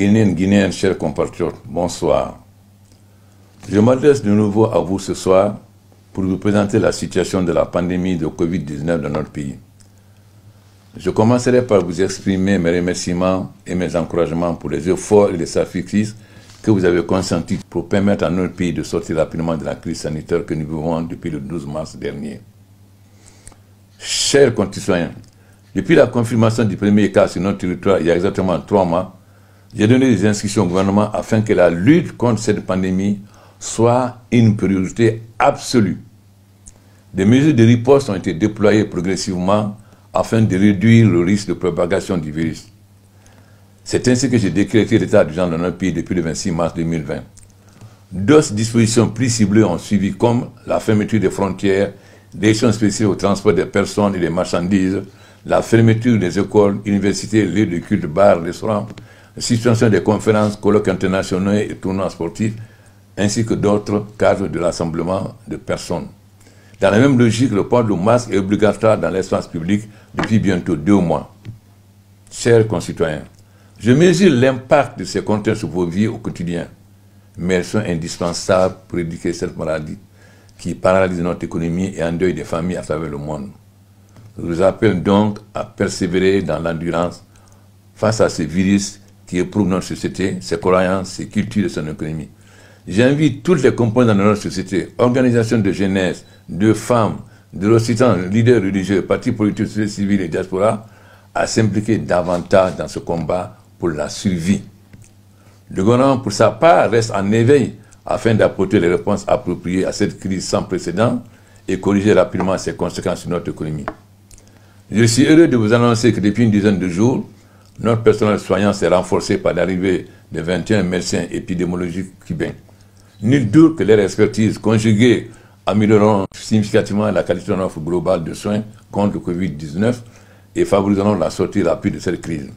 Guinée, Guinéennes, chers compatriotes, bonsoir. Je m'adresse de nouveau à vous ce soir pour vous présenter la situation de la pandémie de Covid-19 dans notre pays. Je commencerai par vous exprimer mes remerciements et mes encouragements pour les efforts et les sacrifices que vous avez consentis pour permettre à notre pays de sortir rapidement de la crise sanitaire que nous vivons depuis le 12 mars dernier. Chers concitoyens, depuis la confirmation du premier cas sur notre territoire il y a exactement trois mois, j'ai donné des inscriptions au gouvernement afin que la lutte contre cette pandémie soit une priorité absolue. Des mesures de riposte ont été déployées progressivement afin de réduire le risque de propagation du virus. C'est ainsi que j'ai décrété l'état d'urgence dans notre pays depuis le 26 mars 2020. D'autres dispositions plus ciblées ont suivi comme la fermeture des frontières, des champs spéciales au transport des personnes et des marchandises, la fermeture des écoles, universités, lieux de culte, bars, restaurants, suspension des conférences, colloques internationaux et tournois sportifs, ainsi que d'autres cadres de rassemblement de personnes. Dans la même logique, le port du masque est obligatoire dans l'espace public depuis bientôt deux mois. Chers concitoyens, je mesure l'impact de ces contraintes sur vos vies au quotidien, mais elles sont indispensables pour éduquer cette maladie qui paralyse notre économie et endeuille des familles à travers le monde. Je vous appelle donc à persévérer dans l'endurance face à ce virus qui éprouve notre société, ses croyances, ses cultures et son économie. J'invite toutes les composantes de notre société, organisations de jeunesse, de femmes, de recitants, leaders religieux, partis politiques, sociétés civiles et diaspora, à s'impliquer davantage dans ce combat pour la survie. Le gouvernement, pour sa part, reste en éveil afin d'apporter les réponses appropriées à cette crise sans précédent et corriger rapidement ses conséquences sur notre économie. Je suis heureux de vous annoncer que depuis une dizaine de jours, notre personnel soignant s'est renforcé par l'arrivée de 21 médecins épidémiologiques cubains. Nul doute que leur expertise conjuguée améliorera significativement la qualité de l'offre globale de soins contre le Covid-19 et favorisera la sortie rapide de cette crise.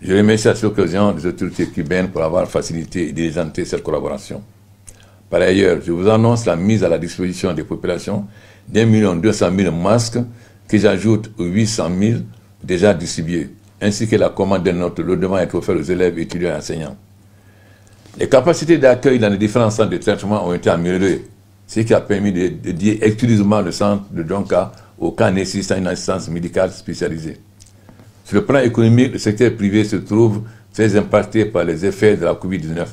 Je remercie à cette occasion les autorités cubaines pour avoir facilité et diligenté cette collaboration. Par ailleurs, je vous annonce la mise à la disposition des populations d'un million deux cent mille masques que j'ajoute aux 800 mille déjà distribués ainsi que la commande d'un autre, le devant être offert aux élèves, étudiants et enseignants. Les capacités d'accueil dans les différents centres de traitement ont été améliorées, ce qui a permis de dédier exclusivement le centre de Donka au cas nécessitant une assistance médicale spécialisée. Sur le plan économique, le secteur privé se trouve très impacté par les effets de la COVID-19.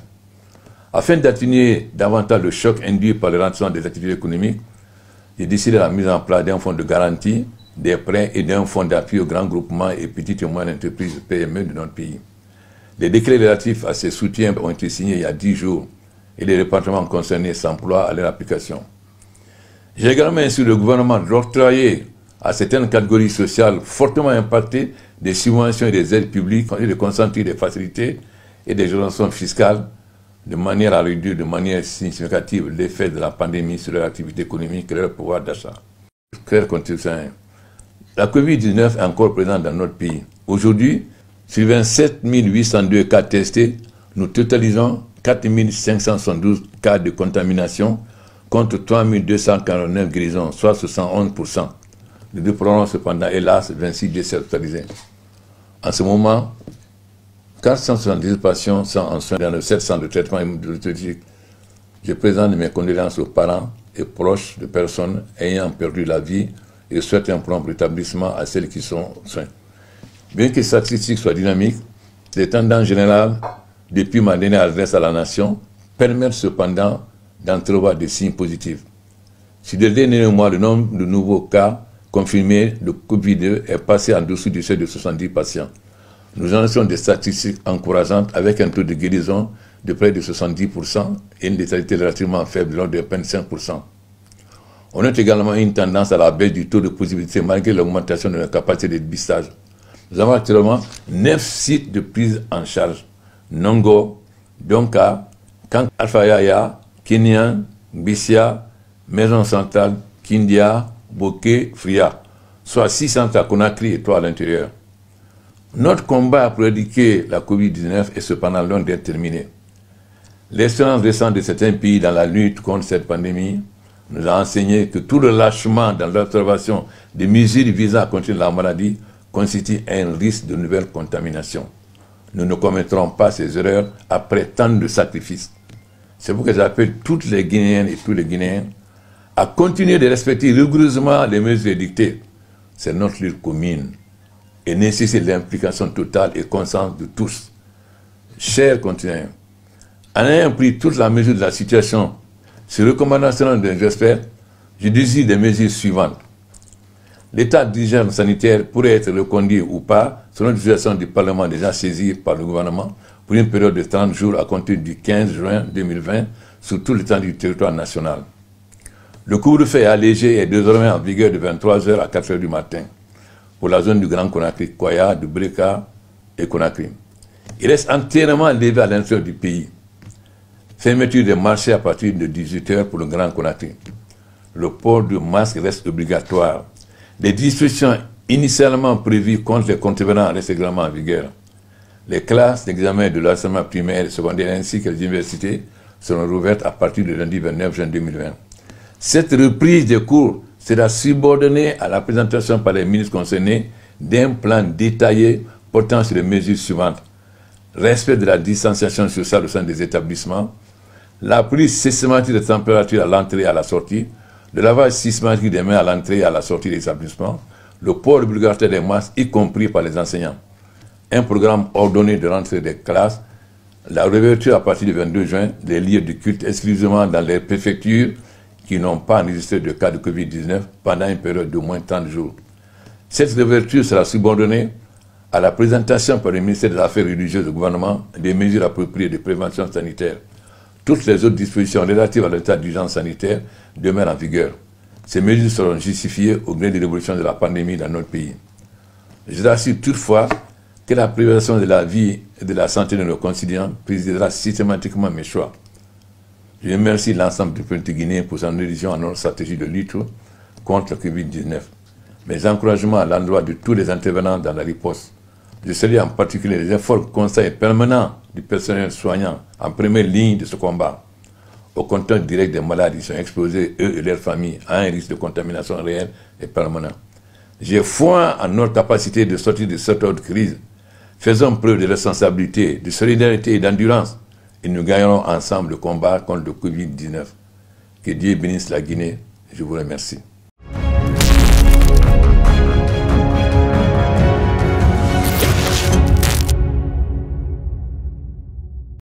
Afin d'atténuer davantage le choc induit par le ralentissement des activités économiques, j'ai décidé la mise en place d'un fonds de garantie des prêts et d'un fonds d'appui aux grands groupements et petites et moyennes entreprises PME de notre pays. Les décrets relatifs à ces soutiens ont été signés il y a dix jours et les départements concernés s'emploient à leur application. J'ai également inscrit le gouvernement d'octroyer à certaines catégories sociales fortement impactées des subventions et des aides publiques et de consentir des facilités et des générations fiscales de manière à réduire de manière significative l'effet de la pandémie sur leur activité économique et leur pouvoir d'achat. Claire 1. La Covid-19 est encore présente dans notre pays. Aujourd'hui, sur 27 802 cas testés, nous totalisons 4 572 cas de contamination contre 3 249 guérisons, soit 71%. Nous déplorons cependant, hélas, 26 décès totalisés. En ce moment, 470 patients sont en soins dans le 700 de traitement immunologique Je présente mes condoléances aux parents et proches de personnes ayant perdu la vie et souhaite un propre établissement à celles qui sont soins. Bien que les statistiques soient dynamiques, les tendances générales, depuis ma dernière adresse à la nation, permettent cependant d'entrevoir des signes positifs. Si des derniers mois, le nombre de nouveaux cas confirmés de Covid-2 est passé en dessous du seuil de 70 patients, nous en sommes des statistiques encourageantes avec un taux de guérison de près de 70% et une létalité relativement faible, de l'ordre de 25%. On note également une tendance à la baisse du taux de positivité malgré l'augmentation de la capacité de dépistage. Nous avons actuellement 9 sites de prise en charge. Nongo, Donka, Kank Alfayaya, Kenyan, Bicia, Maison Centrale, Kindia, Boké, Fria, soit centres à Conakry et 3 à l'intérieur. Notre combat pour prédiquer la COVID-19 est cependant loin d'être terminé. L'expérience récente de certains pays dans la lutte contre cette pandémie nous a enseigné que tout relâchement dans l'observation des mesures visant à contenir la maladie constitue un risque de nouvelle contamination. Nous ne commettrons pas ces erreurs après tant de sacrifices. C'est pourquoi j'appelle toutes les Guinéennes et tous les Guinéens à continuer de respecter rigoureusement les mesures édictées. C'est notre lutte commune et nécessite l'implication totale et conscience de tous. Chers continents, en ayant pris toute la mesure de la situation recommandation recommandations, j'espère, je désire des mesures suivantes. L'état d'urgence sanitaire pourrait être reconduit ou pas selon l'utilisation du Parlement déjà saisie par le gouvernement pour une période de 30 jours à compter du 15 juin 2020 sur tout le temps du territoire national. Le cours de feu allégé est désormais en vigueur de 23h à 4h du matin pour la zone du Grand Conakry, Koya, du Breka et Conakry. Il reste entièrement levé à l'intérieur du pays. Fermeture des marchés à partir de 18h pour le Grand Conaté. Le port du masque reste obligatoire. Les dispositions initialement prévues contre les contrevenants restent également en vigueur. Les classes d'examen de l'enseignement primaire et secondaire ainsi que les universités seront rouvertes à partir du lundi 29 juin 2020. Cette reprise des cours sera subordonnée à la présentation par les ministres concernés d'un plan détaillé portant sur les mesures suivantes. Respect de la distanciation sociale au sein des établissements, la prise systématique de température à l'entrée et à la sortie, le lavage systématique des mains à l'entrée et à la sortie des établissements, le port obligatoire des masques, y compris par les enseignants, un programme ordonné de rentrée des classes, la réouverture à partir du 22 juin des lieux de culte exclusivement dans les préfectures qui n'ont pas enregistré de cas de Covid-19 pendant une période d'au moins 30 jours. Cette réouverture sera subordonnée à la présentation par le ministère des Affaires religieuses du gouvernement des mesures appropriées de prévention sanitaire toutes les autres dispositions relatives à l'état d'urgence sanitaire demeurent en vigueur. Ces mesures seront justifiées au gré de l'évolution de la pandémie dans notre pays. Je rassure toutefois que la préservation de la vie et de la santé de nos conciliants présidera systématiquement mes choix. Je remercie l'ensemble du peuple guinéen pour son adhésion à notre stratégie de lutte contre le Covid-19. Mes encouragements à l'endroit de tous les intervenants dans la riposte je salue en particulier les efforts constants et permanents du personnel soignant en première ligne de ce combat. Au contact direct des malades, ils sont exposés, eux et leurs familles, à un risque de contamination réelle et permanent. J'ai foi en notre capacité de sortir de cette autre crise. Faisons preuve de responsabilité, de solidarité et d'endurance, et nous gagnerons ensemble le combat contre le Covid-19. Que Dieu bénisse la Guinée. Je vous remercie.